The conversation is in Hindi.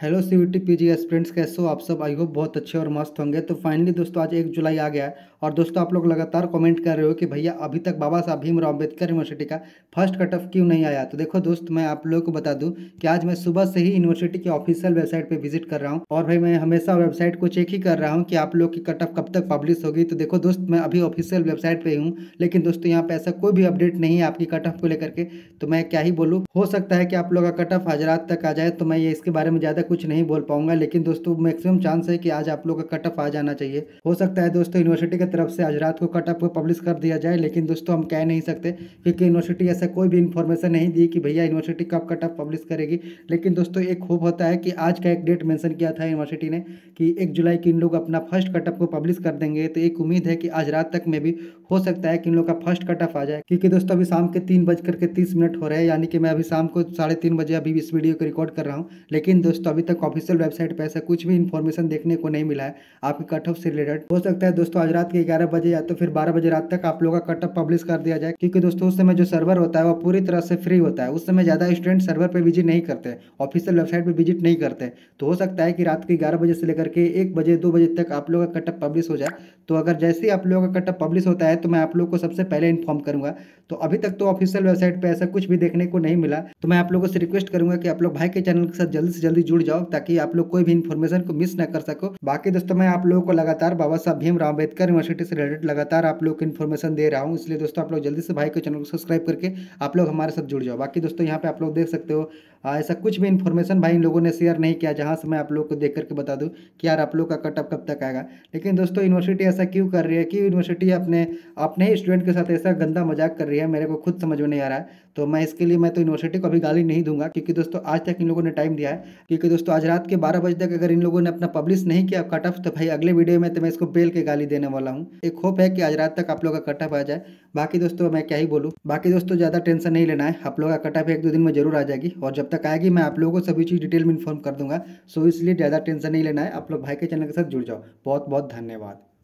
hello C U T P G students कैसे हो आप सब आई होप बहुत अच्छे और मस्त होंगे तो फाइनली दोस्तों आज एक जुलाई आ गया है और दोस्तों आप लोग लगातार कमेंट कर रहे हो कि भैया अभी तक बाबा साहब भीमराव अम्बेडकर यूनिवर्सिटी का फर्स्ट कट ऑफ क्यों नहीं आया तो देखो दोस्त मैं आप लोगों को बता दूँ कि आज मैं सुबह से ही यूनिवर्सिटी की ऑफिशियल वेबसाइट पर विजिट कर रहा हूँ और भाई मैं हमेशा वेबसाइट को चेक ही कर रहा हूँ कि आप लोग की कट ऑफ कब तक पब्लिश होगी तो देखो दोस्त मैं अभी ऑफिशियल वेबसाइट पर ही हूँ लेकिन दोस्तों यहाँ पर ऐसा कोई भी अपडेट नहीं है आपकी कट ऑफ को लेकर के तो मैं क्या ही बोलूँ हो सकता है कि आप लोग का कट ऑफ हजरात तक आ जाए तो मैं ये इसके बारे में ज़्यादा कुछ नहीं बोल पाऊंगा लेकिन दोस्तों मैक्सिमम चांस है कि आज आप लोग का कट ऑफ आ जाना चाहिए हो सकता है दोस्तों यूनिवर्सिटी की तरफ से आज रात को कट ऑफ पब्लिश कर दिया जाए लेकिन दोस्तों हम कह नहीं सकते क्योंकि यूनिवर्सिटी ऐसा कोई भी इन्फॉर्मेशन नहीं दी कि भैया यूनिवर्सिटी कब कट ऑफ पब्लिश करेगी लेकिन दोस्तों एक होप होता है कि आज का एक डेट मैंसन किया था यूनिवर्सिटी ने कि एक जुलाई की इन लोग अपना फर्स्ट कट ऑफ को पब्लिश कर देंगे तो एक उम्मीद है कि आज रात तक में भी हो सकता है कि इन लोग का फर्स्ट कट ऑफ आ जाए क्योंकि दोस्तों अभी शाम के तीन बज करके तीस मिनट हो रहे हैं यानी कि मैं अभी शाम को साढ़े तीन बजे अभी इस वीडियो को रिकॉर्ड कर रहा हूँ लेकिन दोस्तों अभी तक ऑफिशियल वेबसाइट पर ऐसा कुछ भी इन्फॉर्मेशन देखने को नहीं मिला है आपके कट ऑफ से रिलेटेड हो सकता है दोस्तों आज रात के ग्यारह बजे या तो फिर बारह बजे रात तक आप लोगों का कट ऑफ पब्लिश कर दिया जाए क्योंकि दोस्तों उस समय जो सर्वर होता है वो पूरी तरह से फ्री होता है उस समय ज़्यादा स्टूडेंट सर्वर पर विजिट नहीं करते ऑफिशियल वेबसाइट पर विजिट नहीं करते तो हो सकता है कि रात के ग्यारह बजे से लेकर के एक बजे दो बजे तक आप लोगों का कट ऑफ पब्लिश हो जाए तो अगर जैसे ही आप लोगों का कट ऑफ पब्लिश होता है तो मैं आप लोग को सबसे पहले इन्फॉर्म करूंगा तो अभी तक तो ऑफिशियल वेबसाइट पर ऐसा कुछ भी देखने को नहीं मिला तो मैं आप लोगों से रिक्वेस्ट करूंगा कि आप लोग भाई के चैनल के साथ जल्दी से जल्दी जुड़ जाओ ताकि आप लोग कोई भी इन्फॉर्मेशन को मिस ना कर सको बाकी दोस्तों मैं आप लोगों को लगातार बाबा साहब भीमराव अम्बेडकर यूनिवर्सिटी से रिलेटेड लगातार आप लोग को इन्फॉर्मेशन दे रहा हूँ इसलिए दोस्तों आप लोग जल्दी से भाई के चैनल को सब्सक्राइब करके आप लोग हमारे साथ जुड़ जाओ बाकी दोस्तों यहाँ पे आप लोग देख सकते हो ऐसा कुछ भी इन्फॉर्मेशन भाई इन लोगों ने शेयर नहीं किया जहाँ से मैं आप लोग को देख करके बता दूँ कि यार आप लोग का कटअप कब तक आएगा लेकिन दोस्तों यूनिवर्सिटी ऐसा क्यों कर रही है कि यूनिवर्सिटी अपने अपने ही स्टूडेंट के साथ ऐसा गंदा मजाक कर रही है मेरे को खुद समझ में नहीं आ रहा है तो मैं इसके लिए मैं तो यूनिवर्सिटी को अभी गाली नहीं दूंगा क्योंकि दोस्तों आज तक इन लोगों ने टाइम दिया है क्योंकि दोस्तों आज रात के बारह बजे तक अगर इन लोगों ने अपना पब्लिश नहीं किया कट ऑफ तो भाई अगले वीडियो में तो मैं इसको बेल के गाली देने वाला हूँ एक होप है कि आज रात तक आप लोग का कट ऑफ आ जाए बाकी दोस्तों मैं क्या ही बोलूँ बाकी दोस्तों ज़्यादा टेंशन नहीं लेना है आप लोग का कट ऑफ एक दो दिन में जरूर आ जाएगी और जब तक आएगी मैं आप लोगों को सभी चीज़ डिटेल में इन्फॉर्म कर दूंगा सो इसलिए ज़्यादा टेंशन नहीं लेना है आप लोग भाई के चैनल के साथ जुड़ जाओ बहुत बहुत धन्यवाद